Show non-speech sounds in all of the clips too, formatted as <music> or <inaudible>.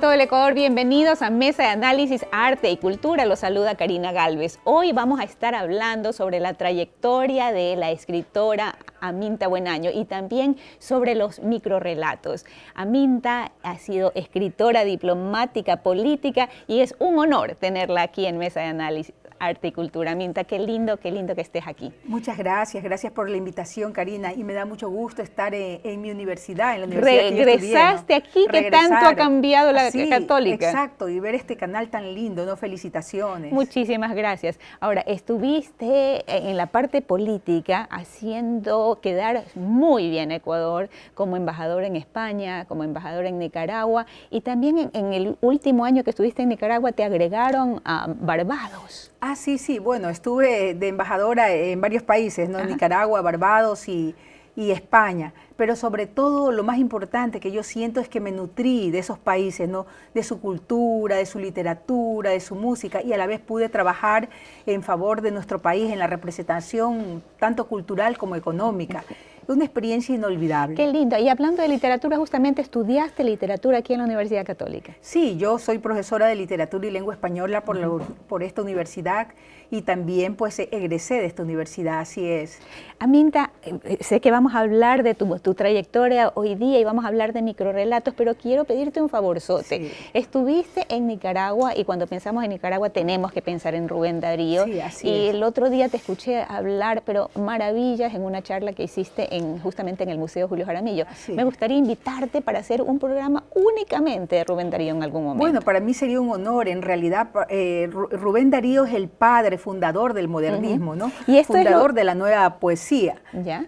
todo el Ecuador? Bienvenidos a Mesa de Análisis Arte y Cultura. Los saluda Karina Galvez. Hoy vamos a estar hablando sobre la trayectoria de la escritora Aminta Buenaño y también sobre los microrelatos. Aminta ha sido escritora diplomática política y es un honor tenerla aquí en Mesa de Análisis Arte y Cultura. Minta, qué lindo, qué lindo que estés aquí. Muchas gracias, gracias por la invitación, Karina, y me da mucho gusto estar eh, en, mi universidad, en la universidad. de que regresaste aquí, que tanto ha cambiado la sí, católica. Exacto, y ver este canal tan lindo, ¿no? Felicitaciones. Muchísimas gracias. Ahora, estuviste en la parte política haciendo quedar muy bien Ecuador como embajador en España, como embajador en Nicaragua, y también en, el último año que estuviste en Nicaragua te agregaron a Barbados. Ah, Ah, sí, sí. Bueno, estuve de embajadora en varios países, ¿no? Nicaragua, Barbados y, España, pero sobre todo lo más importante que yo siento es que me nutrí de esos países, de su cultura, de su literatura, de su música, y a la vez pude trabajar en favor de nuestro país en la representación tanto cultural como económica una experiencia inolvidable. Qué lindo. Y hablando de literatura, justamente estudiaste literatura aquí en la Universidad Católica. Sí, yo soy profesora de literatura y lengua española por, por esta universidad y también pues egresé de esta universidad, así es. Aminta, eh, sé que vamos a hablar de tu, tu trayectoria hoy día y vamos a hablar de microrelatos, pero quiero pedirte un favor, Sote. Estuviste en Nicaragua y cuando pensamos en Nicaragua tenemos que pensar en Rubén Darío. Sí, así y el otro día te escuché hablar, pero maravillas en una charla que hiciste justamente en el Museo Julio Jaramillo. Ah, Me gustaría invitarte para hacer un programa únicamente de Rubén Darío en algún momento. Bueno, para mí sería un honor. En realidad, eh, Rubén Darío es el padre fundador del modernismo, ¿no? Y fundador de la nueva poesía.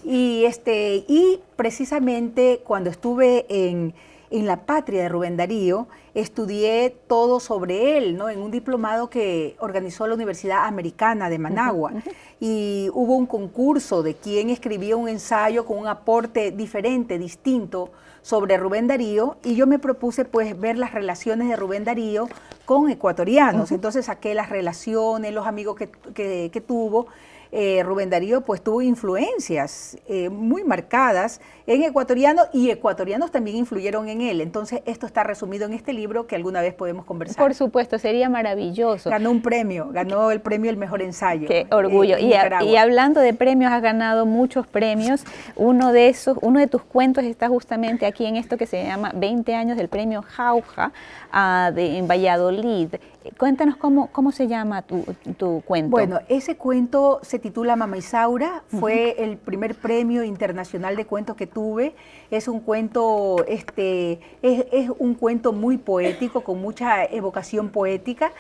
Y, este, y precisamente cuando estuve en en la patria de Rubén Darío, estudié todo sobre él, ¿no? En un diplomado que organizó la Universidad Americana de Managua. Y hubo un concurso de quien escribía un ensayo con un aporte diferente, distinto, sobre Rubén Darío. Y yo me propuse, pues, ver las relaciones de Rubén Darío con ecuatorianos. Entonces saqué las relaciones, los amigos que, tuvo. Eh, Rubén Darío pues tuvo influencias eh, muy marcadas en ecuatoriano y ecuatorianos también influyeron en él. Entonces, esto está resumido en este libro que alguna vez podemos conversar. Por supuesto, sería maravilloso. Ganó un premio, ganó el premio El Mejor Ensayo. Qué orgullo. y, hablando de premios, has ganado muchos premios. Uno de esos, uno de tus cuentos está justamente aquí en esto que se llama 20 años del premio Jauja ah, de, en Valladolid. Cuéntanos cómo, cómo se llama tu, cuento. Bueno, ese cuento se titula Mama Isaura, fue el primer premio internacional de cuentos que tuvo es un cuento, este, es, un cuento muy poético, con mucha evocación poética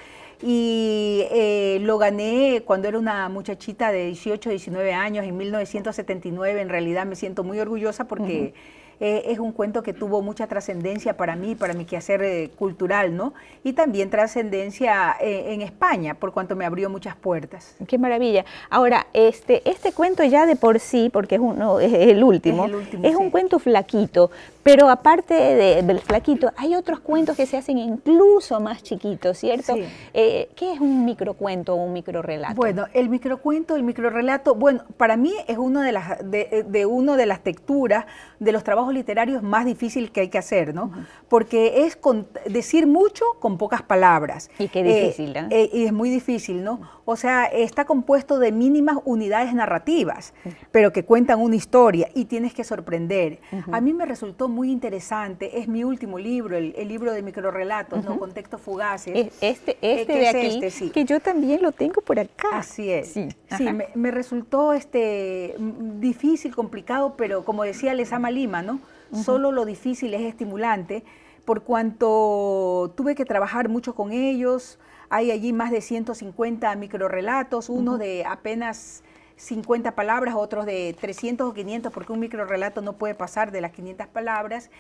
y eh, lo gané cuando era una muchachita de 18, 19 años en 1979. En realidad me siento muy orgullosa porque eh, es un cuento que tuvo mucha trascendencia para mí, para mi quehacer eh, cultural, ¿no? Y también trascendencia eh, en España, por cuanto me abrió muchas puertas. Qué maravilla. Ahora, este, este cuento ya de por sí, porque es, uno, el último, es, un cuento flaquito, pero aparte de, del flaquito, hay otros cuentos que se hacen incluso más chiquitos, ¿cierto? Eh, ¿Qué es un microcuento o un relato? Bueno, el microcuento, el relato bueno, para mí es una de las de, uno de las texturas de los trabajos literarios más difíciles que hay que hacer, ¿no? Porque es decir mucho con pocas palabras. Y qué difícil, ¿no? Eh, ¿eh? y es muy difícil, ¿no? O sea, está compuesto de mínimas unidades narrativas, pero que cuentan una historia y tienes que sorprender. A mí me resultó muy interesante. Es mi último libro, el, libro de microrelatos, ¿no? Contextos fugaces. este, eh, este este, sí. que yo también lo tengo por acá. Así es. Sí, sí me, resultó este, difícil, complicado, pero como decía Lesama Lima, ¿no? Solo lo difícil es estimulante, por cuanto tuve que trabajar mucho con ellos. Hay allí más de 150 microrelatos, uno de apenas 50 palabras, otros de 300 o 500, porque un micro relato no puede pasar de las 500 palabras.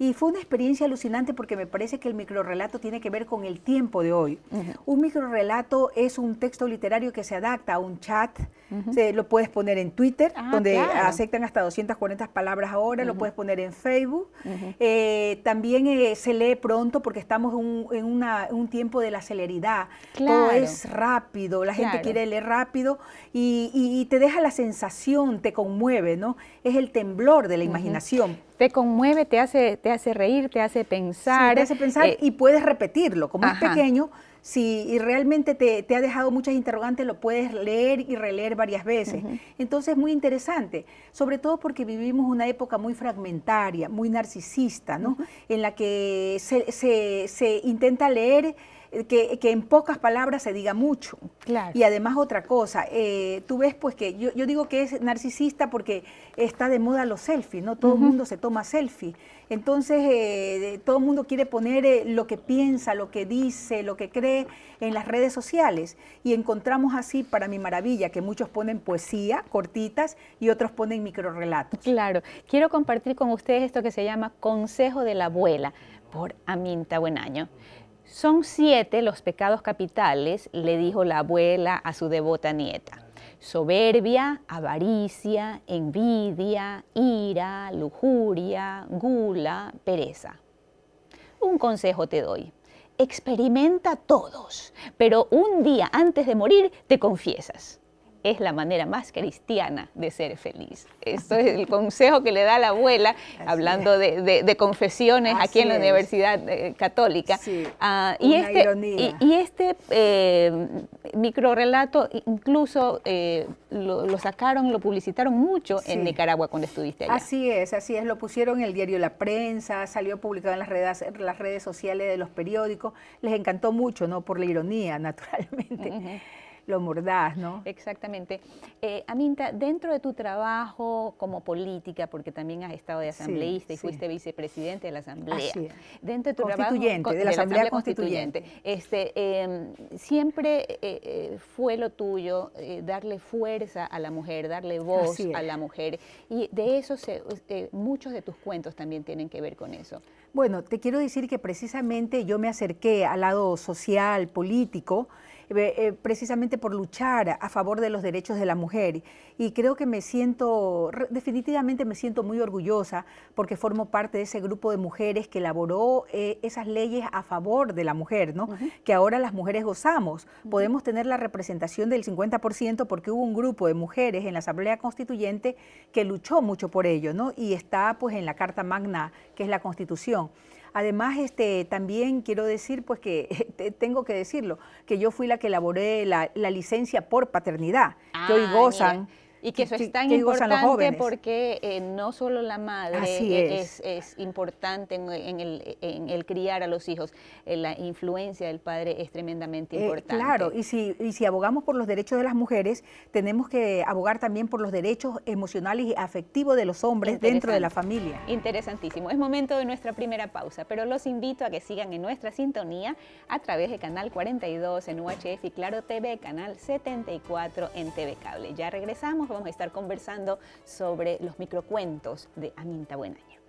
Y fue una experiencia alucinante porque me parece que el microrrelato tiene que ver con el tiempo de hoy. Un Un es un texto literario que se adapta a un chat, se, lo puedes poner en Twitter, ah, donde aceptan hasta 240 palabras ahora, lo puedes poner en Facebook. Eh, también eh, se lee pronto porque estamos en un tiempo de la celeridad. es rápido, la gente quiere leer rápido y, y, te deja la sensación, te conmueve, ¿no? Es el temblor de la imaginación te conmueve, te hace, te hace reír, te hace pensar. te hace pensar eh, y puedes repetirlo. Como es pequeño, si realmente te, ha dejado muchas interrogantes, lo puedes leer y releer varias veces. entonces es muy interesante, sobre todo porque vivimos una época muy fragmentaria, muy narcisista, ¿no? En la que se, se, se intenta leer que, en pocas palabras se diga mucho. Y además otra cosa, eh, tú ves pues que yo, digo que es narcisista porque está de moda los selfies, ¿no? Todo el mundo se toma selfie. Entonces, eh, todo el mundo quiere poner eh, lo que piensa, lo que dice, lo que cree en las redes sociales. Y encontramos así, para mi maravilla, que muchos ponen poesía, cortitas, y otros ponen microrelatos. Claro. Quiero compartir con ustedes esto que se llama Consejo de la Abuela, por Aminta Buenaño. Son siete los pecados capitales, le dijo la abuela a su devota nieta. Soberbia, avaricia, envidia, ira, lujuria, gula, pereza. Un consejo te doy. Experimenta todos, pero un día antes de morir te confiesas es la manera más cristiana de ser feliz. Esto es el consejo que le da la abuela, hablando de, confesiones aquí en la Universidad eh, Católica. Sí, ah, y, este, y, este, eh, relato incluso eh, lo, sacaron, lo publicitaron mucho en Nicaragua cuando estuviste allá. Así es, así es, lo pusieron en el diario La Prensa, salió publicado en las redes, las redes sociales de los periódicos, les encantó mucho, ¿no? Por la ironía, <laughs> naturalmente lo mordaz, ¿no? Exactamente. Eh, Aminta, dentro de tu trabajo como política, porque también has estado de asambleísta y fuiste vicepresidente de la Asamblea, dentro de tu trabajo de la, de la Asamblea, Constituyente, este, em, siempre eh, eh, fue lo tuyo darle fuerza a la mujer, darle voz a la mujer, y de eso muchos de tus cuentos también tienen que ver con eso. Bueno, te quiero decir que precisamente yo me acerqué al lado social, político, eh, eh, precisamente por luchar a favor de los derechos de la mujer. Y creo que me siento, definitivamente me siento muy orgullosa porque formo parte de ese grupo de mujeres que elaboró eh, esas leyes a favor de la mujer, ¿no? Que ahora las mujeres gozamos. Podemos tener la representación del 50% porque hubo un grupo de mujeres en la Asamblea Constituyente que luchó mucho por ello, ¿no? Y está pues en la Carta Magna, que es la Constitución. Además, este, también quiero decir, pues que <laughs> tengo que decirlo, que yo fui la que elaboré la, licencia por paternidad, que hoy ah, gozan. Y que eso es tan importante porque eh, no solo la madre e-, es. importante en, el, en, el, criar a los hijos, eh, la influencia del padre es tremendamente eh, importante. claro, y si, y si abogamos por los derechos de las mujeres, tenemos que abogar también por los derechos emocionales y afectivos de los hombres dentro de la familia. Interesantísimo. Es momento de nuestra primera pausa, pero los invito a que sigan en nuestra sintonía a través de Canal 42 en UHF y Claro TV, Canal 74 en TV Cable. Ya regresamos vamos a estar conversando sobre los microcuentos de Aminta Buenaño.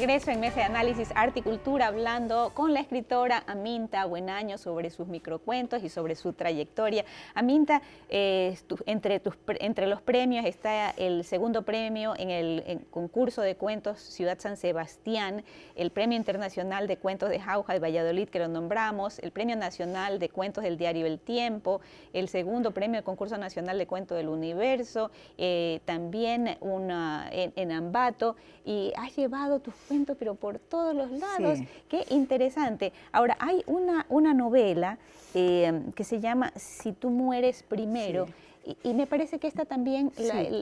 regreso en Mesa de Análisis Arte hablando con la escritora Aminta Buenaño sobre sus microcuentos y sobre su trayectoria. Aminta, eh, entre, tus, entre los premios está el segundo premio en el concurso de cuentos Ciudad San Sebastián, el Premio Internacional de Cuentos de Jauja de Valladolid, que lo nombramos, el Premio Nacional de Cuentos del Diario El Tiempo, el segundo premio del Concurso Nacional de Cuentos del Universo, eh, también una, en, en Ambato, y has llevado tus pero por todos los lados. Qué interesante. Ahora, hay una, una novela eh, que se llama Si tú mueres primero. Y, me parece que esta también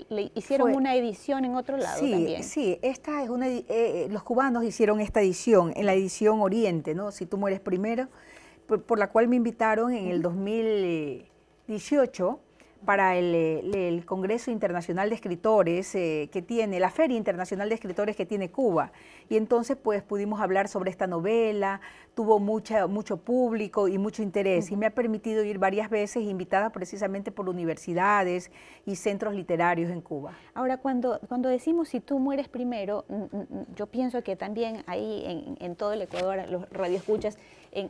le hicieron una edición en otro lado también. Sí, esta es una, eh, eh, los cubanos hicieron esta edición, en la edición Oriente, ¿no? Si tú mueres primero, por, por la cual me invitaron en el 2018 para eh, el, Congreso Internacional de Escritores eh, que tiene, la Feria Internacional de Escritores que tiene Cuba. Y entonces pues pudimos hablar sobre esta novela, tuvo mucha, mucho público y mucho interés y me ha permitido ir varias veces invitada precisamente por universidades y centros literarios en Cuba. Ahora, cuando, cuando decimos si tú mueres primero, mm, mm, mm, yo pienso que también ahí en, en todo el Ecuador los radioescuchas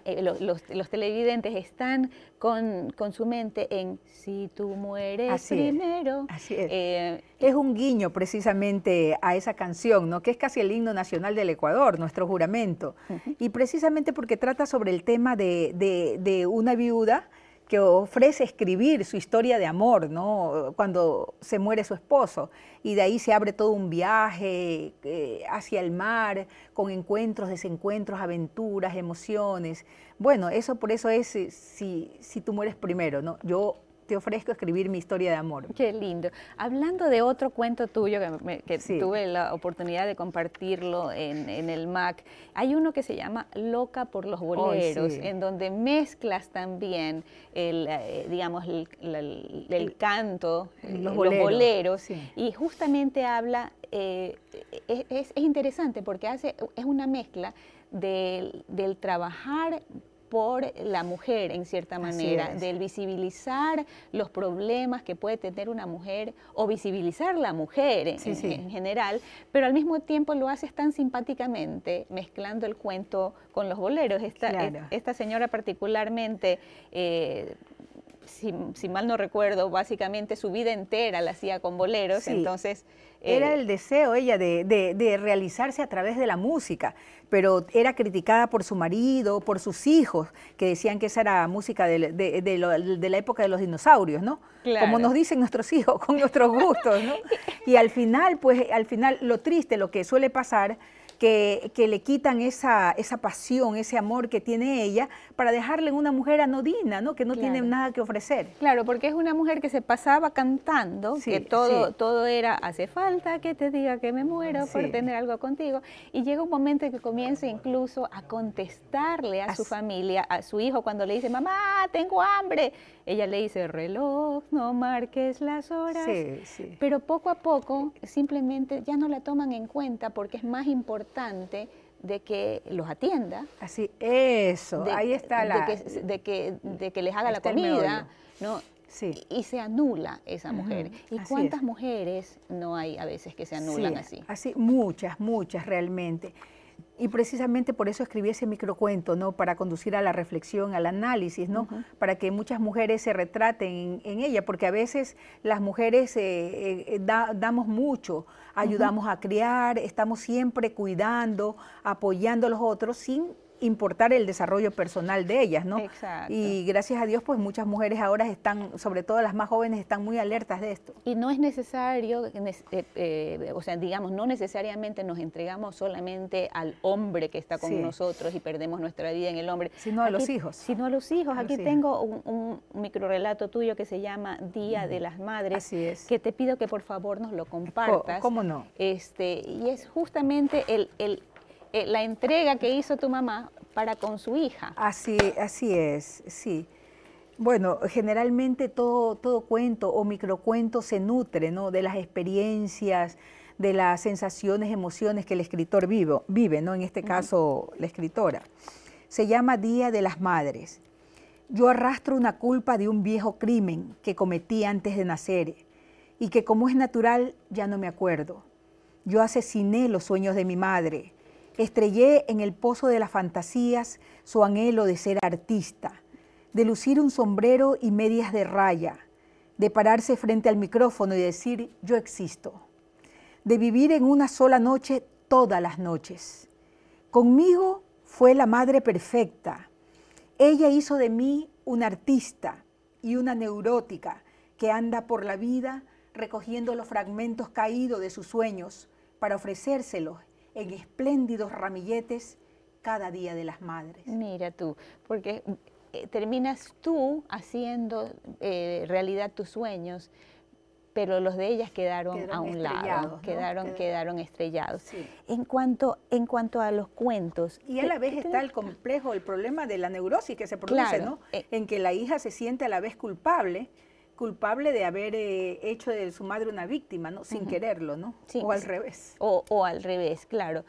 eh, los, televidentes están con, su mente en si tú mueres primero. Eh, es, un guiño precisamente a esa canción, ¿no? que es casi el himno nacional del Ecuador, nuestro juramento. Y precisamente porque trata sobre el tema de una viuda que ofrece escribir su historia de amor, ¿no? Cuando se muere su esposo. Y de ahí se abre todo un viaje eh, hacia el mar, con encuentros, desencuentros, aventuras, emociones. Bueno, eso por eso es eh, si, si tú mueres primero, ¿no? Yo te ofrezco escribir mi historia de amor. Qué lindo. Hablando de otro cuento tuyo que, tuve la oportunidad de compartirlo en, el MAC, hay uno que se llama Loca por los boleros, en donde mezclas también el, eh, digamos, el, canto, eh, los boleros, y justamente habla, eh, es, interesante porque hace, es una mezcla del trabajar por la mujer en cierta manera, del visibilizar los problemas que puede tener una mujer o visibilizar la mujer en, general, pero al mismo tiempo lo haces tan simpáticamente mezclando el cuento con los boleros. Esta, esta señora particularmente... Eh, si, mal no recuerdo, básicamente su vida entera la hacía con boleros, entonces... era eh, el deseo ella de, realizarse a través de la música, pero era criticada por su marido, por sus hijos, que decían que esa era música de, la época de los dinosaurios, ¿no? Como nos dicen nuestros hijos, con nuestros gustos, ¿no? <laughs> y al final, pues, al final, lo triste, lo que suele pasar que, le quitan esa, esa, pasión, ese amor que tiene ella, para dejarle una mujer anodina, ¿no? que no tiene nada que ofrecer. Claro, porque es una mujer que se pasaba cantando, que todo, todo era, hace falta que te diga que me muero por tener algo contigo, y llega un momento que comienza incluso a contestarle a su familia, a su hijo, cuando le dice, mamá, tengo hambre, ella le dice, reloj, no marques las horas, pero poco a poco simplemente ya no la toman en cuenta porque es más importante de que los atienda. Así, eso, de, ahí está la... De que, de que, les haga la este comida, ¿no? Sí. Y, se anula esa mujer. ¿Y cuántas mujeres no hay a veces que se anulan así? Así, muchas, muchas realmente y precisamente por eso escribí ese microcuento, ¿no? Para conducir a la reflexión, al análisis, ¿no? Para que muchas mujeres se retraten en, ella, porque a veces las mujeres eh, eh, eh, damos mucho, ayudamos a criar, estamos siempre cuidando, apoyando a los otros sin importar el desarrollo personal de ellas, ¿no? Y gracias a Dios, pues muchas mujeres ahora están, sobre todo las más jóvenes, están muy alertas de esto. Y no es necesario, eh, eh, o sea, digamos, no necesariamente nos entregamos solamente al hombre que está con nosotros y perdemos nuestra vida en el hombre. Sino a los hijos. Sino a los hijos. Aquí tengo un, un microrelato tuyo que se llama Día de las Madres. Así es. Que te pido que por favor nos lo compartas. ¿Cómo, cómo no? Este, y es justamente el, el eh, la entrega que hizo tu mamá para con su hija. Así, así es, sí. Bueno, generalmente todo, todo cuento o microcuento se nutre ¿no? de las experiencias, de las sensaciones, emociones que el escritor vive, ¿no? en este caso la escritora. Se llama Día de las Madres. Yo arrastro una culpa de un viejo crimen que cometí antes de nacer y que como es natural ya no me acuerdo. Yo asesiné los sueños de mi madre Estrellé en el pozo de las fantasías su anhelo de ser artista, de lucir un sombrero y medias de raya, de pararse frente al micrófono y decir yo existo, de vivir en una sola noche todas las noches. Conmigo fue la madre perfecta. Ella hizo de mí un artista y una neurótica que anda por la vida recogiendo los fragmentos caídos de sus sueños para ofrecérselos en espléndidos ramilletes cada día de las madres. Mira tú, porque eh, terminas tú haciendo eh, realidad tus sueños, pero los de ellas quedaron, a un lado, quedaron, quedaron, estrellados. En, cuanto, en cuanto a los cuentos... Y a la vez está el complejo, el problema de la neurosis que se produce, ¿no? Eh, en que la hija se siente a la vez culpable, culpable de haber eh, hecho de su madre una víctima, ¿no? Sin quererlo, ¿no? o al revés. O, al revés, claro.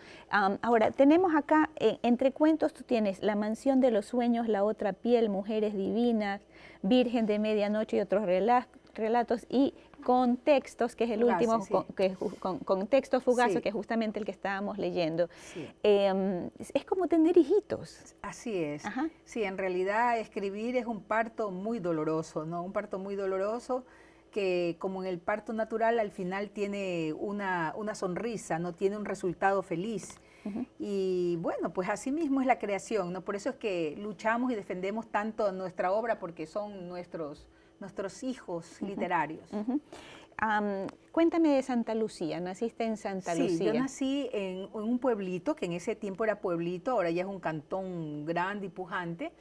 ahora, tenemos acá, eh, entre cuentos tú tienes La mansión de los sueños, La otra piel, Mujeres divinas, Virgen de medianoche y otros relatos relatos y con textos, que es el último, con, contexto fugazo, que es justamente el que estábamos leyendo. Em, es como tener hijitos. Así es. Sí, en realidad escribir es un parto muy doloroso, ¿no? Un parto muy doloroso que como en el parto natural al final tiene una, sonrisa, no tiene un resultado feliz. Y bueno, pues así mismo es la creación, ¿no? Por eso es que luchamos y defendemos tanto nuestra obra porque son nuestros, nuestros hijos literarios. cuéntame de Santa Lucía, naciste en Santa Lucía. Sí, yo nací en, un pueblito que en ese tiempo era pueblito, ahora ya es un cantón grande y pujante.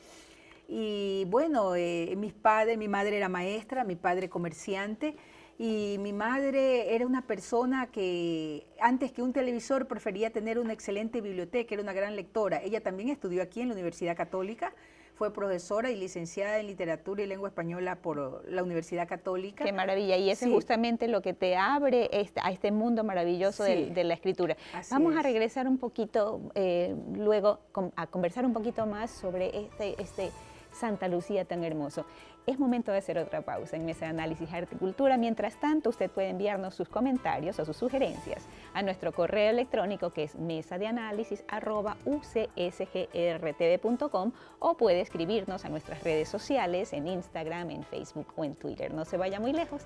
Y bueno, eh, mis padres, mi madre era maestra, mi padre comerciante y mi madre era una persona que antes que un televisor prefería tener una excelente biblioteca, era una gran lectora. Ella también estudió aquí en la Universidad Católica fue profesora y licenciada en literatura y lengua española por la Universidad Católica. Qué maravilla, y eso es justamente lo que te abre este, a este mundo maravilloso de, la escritura. Vamos a regresar un poquito eh, luego a conversar un poquito más sobre este, este Santa Lucía tan hermoso es momento de hacer otra pausa en Mesa de Análisis Arte y Cultura. Mientras tanto, usted puede enviarnos sus comentarios o sus sugerencias a nuestro correo electrónico que es mesadeanálisis.ucsgrtv.com o puede escribirnos a nuestras redes sociales en Instagram, en Facebook o en Twitter. No se vaya muy lejos,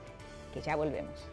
que ya volvemos.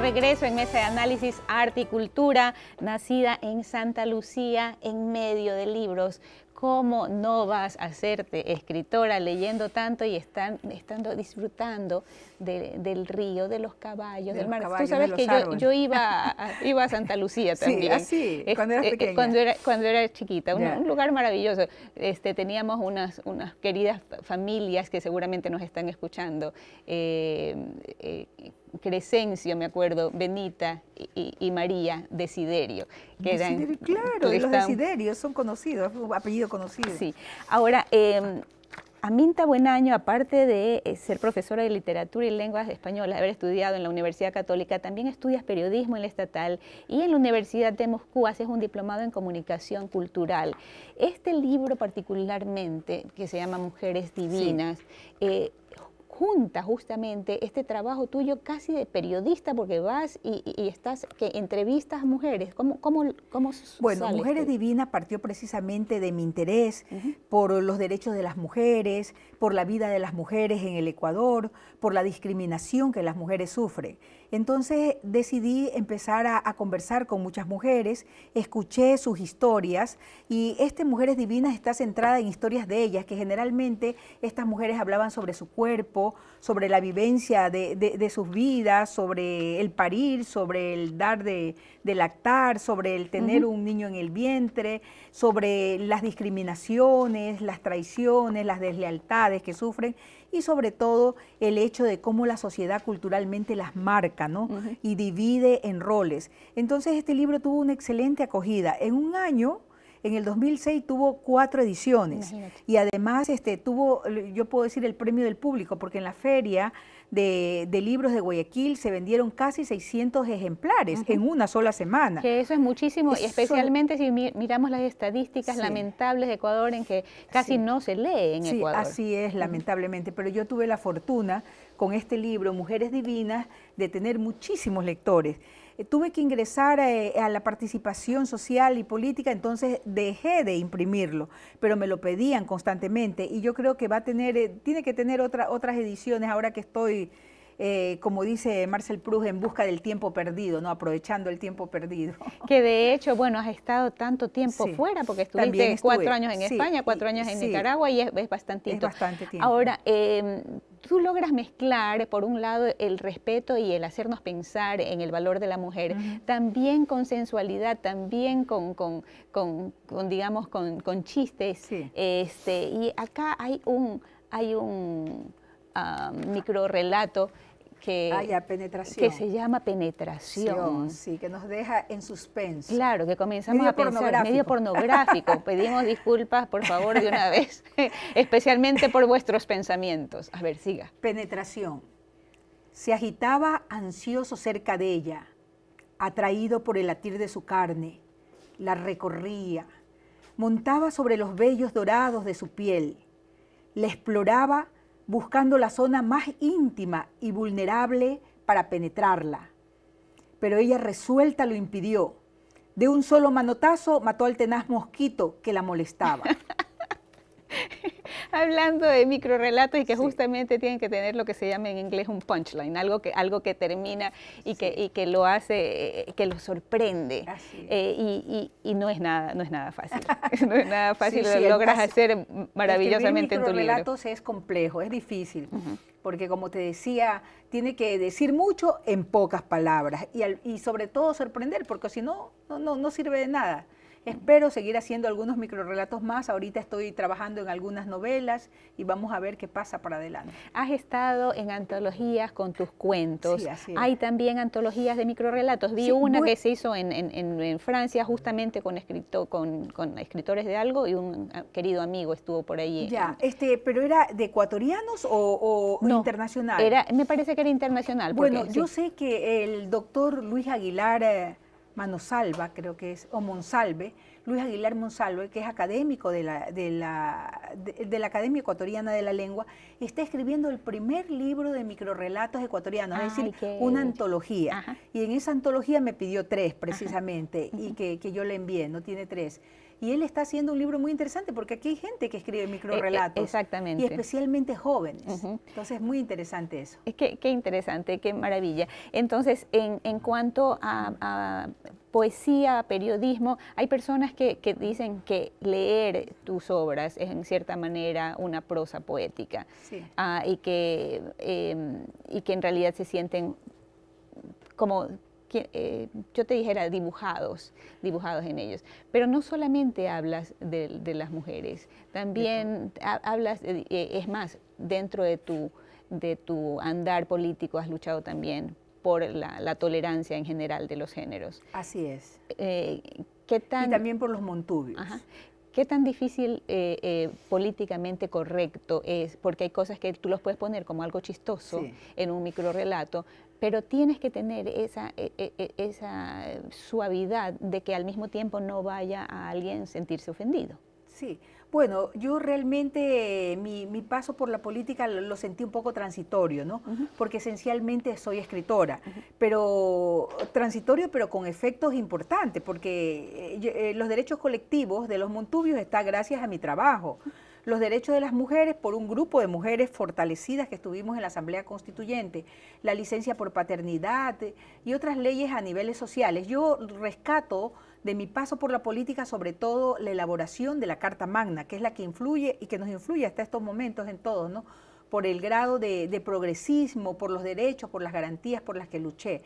regreso en Mesa de Análisis Arte y Cultura, nacida en Santa Lucía, en medio de libros. ¿Cómo no vas a hacerte escritora leyendo tanto y estando disfrutando del río, de los caballos, del mar? Tú sabes que yo, iba, a, iba Santa Lucía <laughs> también. Sí, así, este, cuando eras eh, pequeña. cuando, era, cuando era chiquita, un, lugar maravilloso. Este, teníamos unas, unas queridas familias que seguramente nos están escuchando. Eh, eh, Crescencio, me acuerdo, Benita y, María Desiderio. Que Desiderio, claro, los Desiderios son conocidos, apellido conocido. Sí, ahora... Em, Aminta Buenaño, aparte de eh, ser profesora de literatura y lenguas españolas, haber estudiado en la Universidad Católica, también estudias periodismo en la estatal y en la Universidad de Moscú haces un diplomado en comunicación cultural. Este libro particularmente, que se llama Mujeres Divinas, eh, junta justamente este trabajo tuyo casi de periodista, porque vas y, estás, que entrevistas mujeres. ¿Cómo, cómo, cómo Bueno, Mujeres Divinas partió precisamente de mi interés por los derechos de las mujeres, por la vida de las mujeres en el Ecuador, por la discriminación que las mujeres sufren. Entonces decidí empezar a, a, conversar con muchas mujeres, escuché sus historias y este Mujeres Divinas está centrada en historias de ellas, que generalmente estas mujeres hablaban sobre su cuerpo, sobre la vivencia de, sus vidas, sobre el parir, sobre el dar de, lactar, sobre el tener un niño en el vientre, sobre las discriminaciones, las traiciones, las deslealtades que sufren y sobre todo el hecho de cómo la sociedad culturalmente las marca y divide en roles. Entonces este libro tuvo una excelente acogida. En un año en el 2006 tuvo cuatro ediciones y además este, tuvo, yo puedo decir, el premio del público, porque en la feria de, libros de Guayaquil se vendieron casi 600 ejemplares en una sola semana. Que eso es muchísimo, y especialmente si miramos las estadísticas lamentables de Ecuador en que casi no se lee en sí, Así es, lamentablemente, pero yo tuve la fortuna con este libro, Mujeres Divinas, de tener muchísimos lectores. Eh, tuve que ingresar eh, a, la participación social y política, entonces dejé de imprimirlo, pero me lo pedían constantemente y yo creo que va a tener, eh, tiene que tener otra, otras ediciones ahora que estoy... como dice Marcel Proust, en busca del tiempo perdido, ¿no? Aprovechando el tiempo perdido. <laughs> Que de hecho, bueno, has estado tanto tiempo fuera, porque estuviste cuatro años en España, cuatro años en Nicaragua y es, bastante bastante. Es bastante tiempo. Ahora, eh, tú logras mezclar, por un lado, el respeto y el hacernos pensar en el valor de la mujer, también con sensualidad, también con, digamos, con, chistes. Este, y acá hay un, hay un ah, micro relato que, que se llama penetración. Sí, que nos deja en suspenso. Claro, que comenzamos a pensar medio pornográfico. <laughs> Pedimos disculpas, por favor, de una vez, <laughs> especialmente por vuestros pensamientos. A ver, siga. Penetración. Se agitaba ansioso cerca de ella, atraído por el latir de su carne. La recorría, montaba sobre los vellos dorados de su piel, la exploraba buscando la zona más íntima y vulnerable para penetrarla. Pero ella resuelta lo impidió. De un solo manotazo mató al tenaz mosquito que la molestaba. <laughs> hablando de microrelatos y que justamente tienen que tener lo que se llama en inglés un punchline, algo que, algo que termina y, que, que lo hace, eh, que lo sorprende. Eh, y, no es nada, no es nada fácil. <laughs> no es nada fácil, lo logras hacer este, maravillosamente en tu libro. relatos es complejo, es difícil. porque como te decía, tiene que decir mucho en pocas palabras y, y sobre todo sorprender, porque si no, no, no, no sirve de nada. Espero seguir haciendo algunos microrelatos más. Ahorita estoy trabajando en algunas novelas y vamos a ver qué pasa para adelante. Has estado en antologías con tus cuentos. Hay también antologías de microrelatos. Vi una que se hizo en, Francia justamente con, escrito, con, escritores de algo y un ah, querido amigo estuvo por ahí. Ya, eh, este, pero era de ecuatorianos o, o internacional. Era, me parece que era internacional. bueno, yo sé que el doctor Luis Aguilar... Eh, Manosalva, creo que es, o Monsalve, Luis Aguilar Monsalve, que es académico de la, de, la, de, la, Academia Ecuatoriana de la Lengua, está escribiendo el primer libro de microrelatos ecuatorianos, es decir, una antología. Y en esa antología me pidió tres precisamente, y que, yo le envié, no tiene tres y él está haciendo un libro muy interesante porque aquí hay gente que escribe eh, eh, microrelatos. exactamente. Y especialmente jóvenes. Entonces es muy interesante eso. Es que, qué interesante, qué maravilla. Entonces, en, en cuanto a, poesía, periodismo. Hay personas que, dicen que leer tus obras es en cierta manera una prosa poética ah, y, que, em, y que en realidad se sienten como eh, yo te dijera, dibujados, dibujados en ellos. Pero no solamente hablas de, las mujeres, también hablas, eh, eh, es más, dentro de tu, de tu andar político has luchado también por la, tolerancia en general de los géneros. Así es. Eh, ¿qué tan, y también por los montubios. ¿Qué tan difícil eh, eh, políticamente correcto es? Porque hay cosas que tú los puedes poner como algo chistoso en un micro relato, pero tienes que tener esa, e, e, e, esa suavidad de que al mismo tiempo no vaya a alguien sentirse ofendido. Sí, bueno, yo realmente eh, mi, paso por la política lo, sentí un poco transitorio, ¿no? Porque esencialmente soy escritora, pero transitorio, pero con efectos importantes, porque eh, eh, los derechos colectivos de los Montubios están gracias a mi trabajo los derechos de las mujeres por un grupo de mujeres fortalecidas que estuvimos en la Asamblea Constituyente, la licencia por paternidad y otras leyes a niveles sociales. Yo rescato de mi paso por la política, sobre todo la elaboración de la Carta Magna, que es la que influye y que nos influye hasta estos momentos en todos, ¿no? Por el grado de, progresismo, por los derechos, por las garantías por las que luché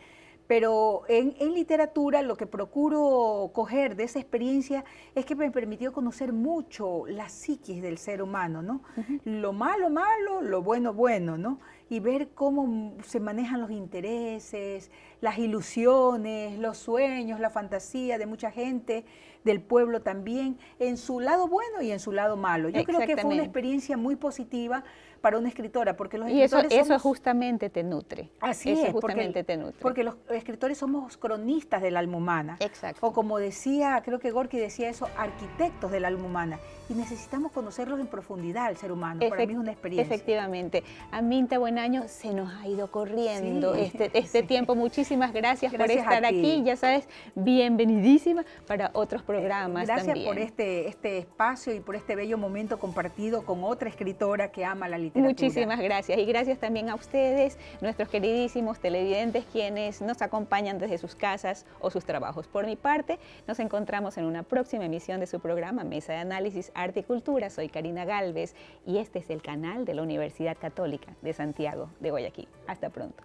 pero en, literatura lo que procuro coger de esa experiencia es que me permitió conocer mucho la psiquis del ser humano, ¿no? Lo malo, malo, lo bueno, bueno, ¿no? y ver cómo se manejan los intereses, las ilusiones, los sueños, la fantasía de mucha gente, del pueblo también, en su lado bueno y en su lado malo. Yo creo que fue una experiencia muy positiva para una escritora, porque los escritores eso, eso justamente te nutre. Así es, justamente porque, te nutre. Porque los escritores somos cronistas del alma humana. Exacto. O como decía, creo que Gorky decía eso, arquitectos del alma humana. Y necesitamos conocerlos en profundidad al ser humano. para mí es una experiencia. Efectivamente. a Aminta Buenaño, se nos ha ido corriendo este, este <laughs> tiempo. Muchísimas gracias, por estar aquí. Ya sabes, bienvenidísima para otros eh, programas. gracias por este, este espacio y por este bello momento compartido con otra escritora que ama la literatura Muchísimas gracias y gracias también a ustedes, nuestros queridísimos televidentes, quienes nos acompañan desde sus casas o sus trabajos. Por mi parte, nos encontramos en una próxima emisión de su programa Mesa de Análisis Arte y Cultura. Soy Karina Galvez y este es el canal de la Universidad Católica de Santiago de Guayaquil. Hasta pronto.